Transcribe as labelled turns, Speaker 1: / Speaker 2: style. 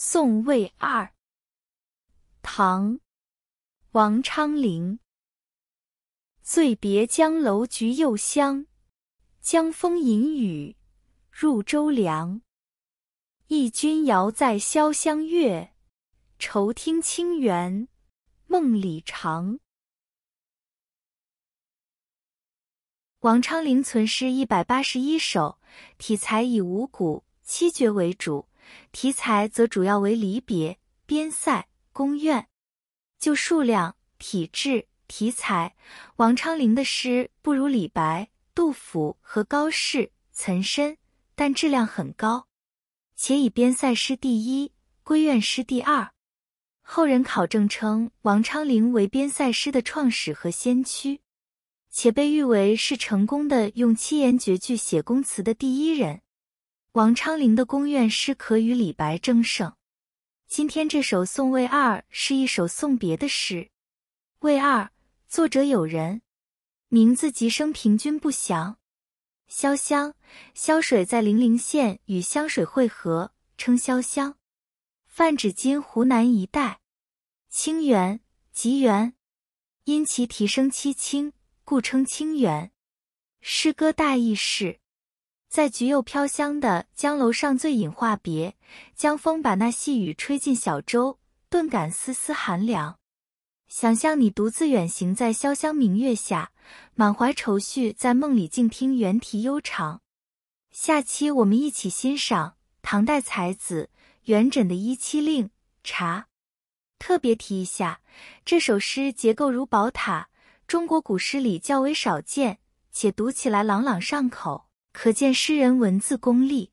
Speaker 1: 送魏二。唐，王昌龄。醉别江楼菊又香，江风吟雨入舟凉。忆君遥在潇湘月，愁听清猿梦里长。王昌龄存诗一百八十一首，题材以五古、七绝为主。题材则主要为离别、边塞、宫怨。就数量、体制、题材，王昌龄的诗不如李白、杜甫和高适、岑参，但质量很高，且以边塞诗第一，归怨诗第二。后人考证称，王昌龄为边塞诗的创始和先驱，且被誉为是成功的用七言绝句写宫词的第一人。王昌龄的宫怨诗可与李白争胜。今天这首《送魏二》是一首送别的诗。魏二，作者友人，名字及生平均不详。潇湘，潇水在零陵县与湘水汇合，称潇湘，泛指今湖南一带。清源，吉源，因其提生七清，故称清源。诗歌大意是。在橘柚飘香的江楼上，醉饮话别。江风把那细雨吹进小舟，顿感丝丝寒凉。想象你独自远行在潇湘明月下，满怀愁绪，在梦里静听猿啼悠长。下期我们一起欣赏唐代才子元稹的《一七令·茶》。特别提一下，这首诗结构如宝塔，中国古诗里较为少见，且读起来朗朗上口。可见诗人文字功力。